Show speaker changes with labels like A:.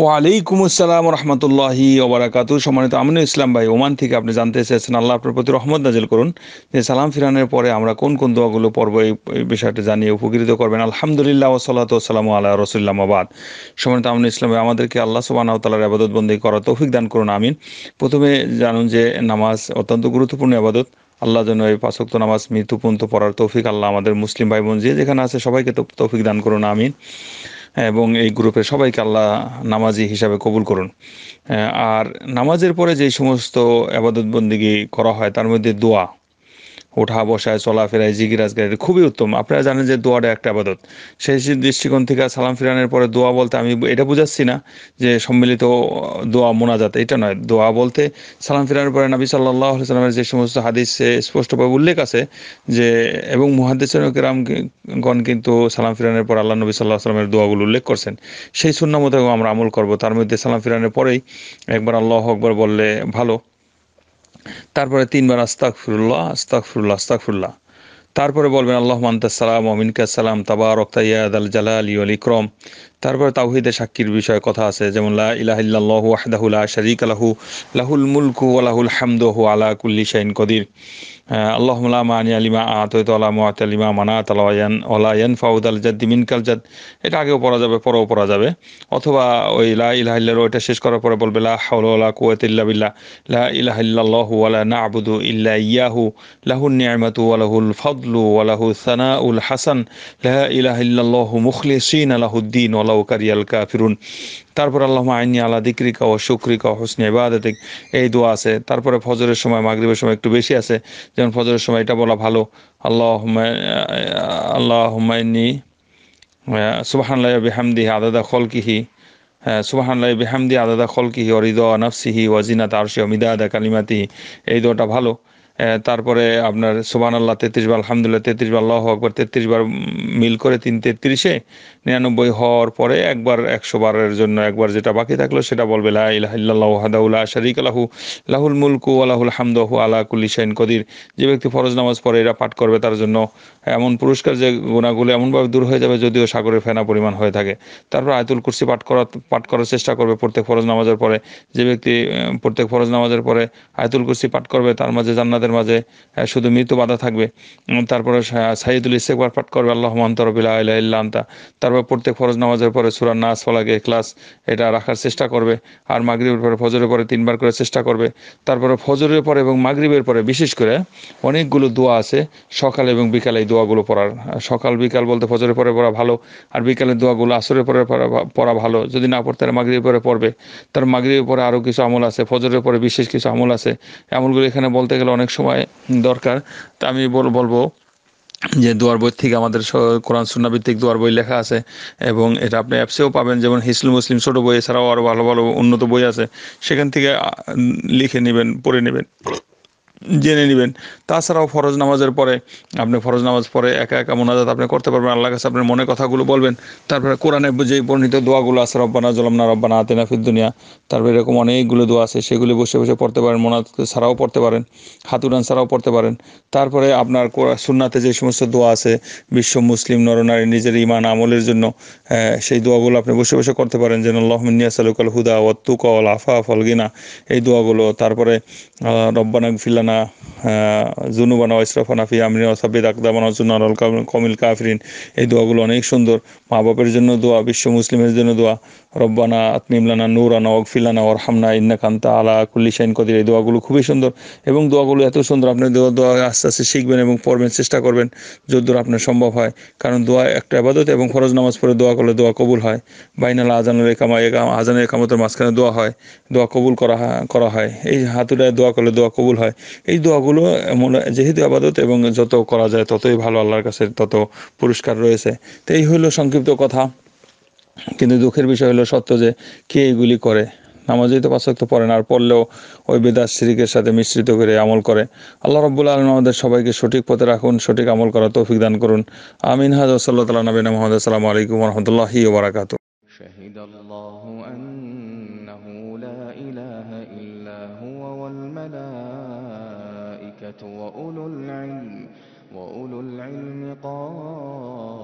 A: ওয়ালাইকুম আসসালাম রহমতুল্লাহি ওবরাকাত সম্মানিত আমিনুল ইসলাম ভাই ওমান থেকে আপনি জানতে চেয়েছেন আল্লাহ আপনার প্রতি রহমত নাজিল করুন যে সালাম ফিরানের পরে আমরা কোন কোন দোয়াগুলো পর্ব এই বিষয়টা জানিয়ে উপকৃত করবেন আলহামদুলিল্লাহ ওসলাত সালাম আল্লাহ রসুল্লাম আবাদ সম্মানিত আমিনুল ইসলাম ভাই আমাদেরকে আল্লাহ সুবাহ তালার আবাদত বন্দী করার তৌফিক দান করুন আমিন প্রথমে জানুন যে নামাজ অত্যন্ত গুরুত্বপূর্ণ আবাদত আল্লাহ যেন এই পাঁচক্ত নামাজ মৃত্যু পড়ার তৌফিক আল্লাহ আমাদের মুসলিম ভাই বোন যে যেখানে আছে সবাইকে তৌফিক দান করুন আমিন হ্যাঁ, এবং এই গ্রুপের সবাইকে আল্লাহ নামাজি হিসাবে কবুল করুন আর নামাজের পরে যে সমস্ত আবাদতবন্দিগি করা হয় তার মধ্যে দোয়া ওঠা বসায় চলাফেরায় জিগিরাজ গাড়ি খুবই উত্তম আপনারা জানেন যে দোয়াটা একটা আবাদত সেই দৃষ্টিকোণ থেকে সালাম ফিরানোর পরে দোয়া বলতে আমি এটা বুঝাচ্ছি না যে সম্মিলিত দোয়া মোনাজাত এটা নয় দোয়া বলতে সালাম ফিরানোর পরে নাবি সাল্লাহ সাল্লামের যে সমস্ত হাদিসে স্পষ্টভাবে উল্লেখ আছে যে এবং মুহাদ্দিসামগণ কিন্তু সালাম ফিরানোর পর আল্লাহ নবী সাল্লাহ সাল্লামের দোয়াগুলো উল্লেখ করছেন সেই শূন্য মতো আমরা আমল করব তার মধ্যে সালাম ফিরানোর পরেই একবার আল্লাহ আকবর বললে ভালো তারপরে তিনবার আস্তাক ফিরুল্লাহ আস্তাক ফিরুল্লাহ আস্তাক তারপরে বলবেন আল্লাহ মান্তাসালাম অমিনকা সালাম তাবার রক্তাইয়াদ আল জালাল ইউল ইক্রম তারপর তাওহিদের সাক্ষীর বিষয়ে কথা আছে যেমন লা ইলাহিল্লাহু ওয়াহদাহু লা শারীকা লাহু লাহুল মুলকু ওয়া লাহুল হামদু আলা কুল্লি শাইইন কদির আল্লাহুম্মা লা মানি আলিমা আতাইতু আলা মুআতা লিমা ওয়া লা ইয়ানফাউ দাল জাদ মিনকাল জাদ এটা আগেও পড়া যাবে পরেও পড়া যাবে অথবা ওই লা ইলাহা ইল্লাল্লাহ শেষ করার পরে বলবে লা হাওলা ওয়া লা কুওয়াতা ইল্লা বিল্লাহ লা ইল্লাল্লাহু ওয়া লা না'বুদু ইল্লা ইয়াহু লাহুন নি'মাতু ওয়া লাহুল ফাদলু ওয়া লাহু সানাউল হাসান লা ইলাহা ইল্লাল্লাহু মুখলিসিনা লাহুদ ওয়া আল্লাহ কারিয়াল কাফিরুন তারপর আল্লাহ আইনি আল্লাহ দিক্রিকা ও শুক্রিকা হোসনি ইবাদতিক এই দোয়া আছে তারপরে ফজরের সময় মাগরীবের সময় একটু বেশি আছে যেমন ফজরের সময় এটা বলা ভালো আল্লাহ আল্লাহ হুমায়নি সুবাহান্লাহ বেহামদি আদাদা খলকিহি হ্যাঁ সুবাহান্লাহ বেহামদি আদাদা খলকিহি অরিদ নফসিহি ওয়াজিনা ওয়াজিনাত অমিদা আদা কালিমাতিহি এই দোয়াটা ভালো তারপরে আপনার সোবান আল্লাহ তেত্রিশ বার আলহামদুলিল্লাহ তেত্রিশ বার আল্লাহ আকবর তেত্রিশ বার মিল করে তিন তেত্রিশে নিরানব্বই হওয়ার পরে একবার একশো বারের জন্য একবার যেটা বাকি থাকলো সেটা বলবে লাহাদাউল্লাহ আলাহু লাহুল মুলকু আলাহুল হামদাহু আলা কুল্লিশাইন কদির যে ব্যক্তি ফরজ নামাজ পরে এরা পাঠ করবে তার জন্য এমন পুরস্কার যে গুণাগুলো এমনভাবে দূর হয়ে যাবে যদিও সাগরের ফেনা পরিমাণ হয়ে থাকে তারপর আয়তুল কুরসি পাঠ করা পাঠ করার চেষ্টা করবে প্রত্যেক ফরজ নামাজের পরে যে ব্যক্তি প্রত্যেক ফরজ নামাজের পরে আয়তুল কুরসি পাঠ করবে তার মাঝে জান্নাত তাদের মাঝে শুধু মৃত্যু বাধা থাকবে তারপরে সাইদুল ইসেকবার পাঠ করবে আল্লাহ মন্তরবিল্লাহতা তারপর প্রত্যেক ফরজ নামাজের পরে সুরান নাস ফলাগে ক্লাস এটা রাখার চেষ্টা করবে আর মাগরীবের পরে ফজরের পরে তিনবার করে চেষ্টা করবে তারপরে ফজরের পরে এবং মাগরীবের পরে বিশেষ করে অনেকগুলো দোয়া আছে সকাল এবং বিকালে এই দোয়াগুলো পড়ার সকাল বিকাল বলতে ফজরের পরে পড়া ভালো আর বিকালের দোয়াগুলো আসরের পরে পড়া ভালো যদি না পড়তে মাগরীবের পরে পড়বে তার মাগরীবের পরে আরও কিছু আমল আছে ফজরের পরে বিশেষ কিছু আমল আছে আমলগুলো এখানে বলতে গেলে অনেক সময় দরকার তা আমি বলবো যে দুয়ার বই থেকে আমাদের কোরআন সুন্না ভিত্তিক দুয়ার বই লেখা আছে এবং এটা আপনি অ্যাপসেও পাবেন যেমন হিসলু মুসলিম ছোটো বই এছাড়াও আরও ভালো ভালো উন্নত বই আছে সেখান থেকে লিখে নেবেন পড়ে নেবেন জেনে নেবেন তাছাড়াও ফরজ নামাজের পরে আপনি ফরজ নামাজ পরে একা একা মোনাজাত আপনি করতে পারবেন আল্লাহ কাছে আপনার মনে কথাগুলো বলবেন তারপরে কোরআনে যে বর্ণিত দোয়াগুলো আছে রব্বানা জলমনা রব্বানা আতেনা দুনিয়া তারপরে এরকম অনেকগুলো দোয়া আছে সেগুলি বসে বসে পড়তে পারেন মোনাজ ছাড়াও পড়তে পারেন হাতুরান ছাড়াও পড়তে পারেন তারপরে আপনার সুননাতে যে সমস্ত দোয়া আছে বিশ্ব মুসলিম নরনারী নিজের ইমান আমলের জন্য সেই দোয়াগুলো আপনি বসে বসে করতে পারেন যেন আল্লাহমিনিয়া সালুকাল হুদা ওয়াত্তুকা আফা ফলগিনা এই দোয়াগুলো তারপরে রব্বানা ফিল্লানা রাব্বানা জুনুবানা ইসরাফানা ফি আমরিন ওসাবিদ আকদাবানা জুনারল কমিল কাফরিন এই দোয়াগুলো অনেক সুন্দর মা বাপের জন্য দোয়া বিশ্ব মুসলিমের জন্য দোয়া রব্বানা আতমিমলানা নুরানা ওগফিলানা ওরহামনা ইন্নাকান্তা আলা কুল্লি শাইন কদির এই দোয়াগুলো খুবই সুন্দর এবং দোয়াগুলো এত সুন্দর আপনি দোয়া দোয়া আস্তে আস্তে শিখবেন এবং পড়বেন চেষ্টা করবেন যদ্দূর আপনার সম্ভব হয় কারণ দোয়া একটা আবাদত এবং ফরজ নামাজ পড়ে দোয়া করলে দোয়া কবুল হয় বাইনাল আজানুল একামা একাম আজানের একামতের মাঝখানে দোয়া হয় দোয়া কবুল করা করা হয় এই হাতুড়ায় দোয়া করলে দোয়া কবুল হয় এই দোয়াগুলো এমন যেহেতু আবাদত এবং যত করা যায় ততই ভালো আল্লাহর কাছে তত পুরস্কার রয়েছে তো এই হলো সংক্ষিপ্ত কথা কিন্তু দুঃখের বিষয় হলো সত্য যে কে এগুলি করে নামাজেই তো পাঁচক্ত পড়ে না আর পড়লেও ওই বেদাস শিরিকের সাথে মিশ্রিত করে আমল করে আল্লাহ রব্বুল আলম আমাদের সবাইকে সঠিক পথে রাখুন সঠিক আমল করা তৌফিক দান করুন আমিন হাজ সাল্লাহ তালা নবীন মোহাম্মদ আসসালামু আলাইকুম রহমতুল্লাহি ওবরাকাত وأولو العلم وأولو العلم قال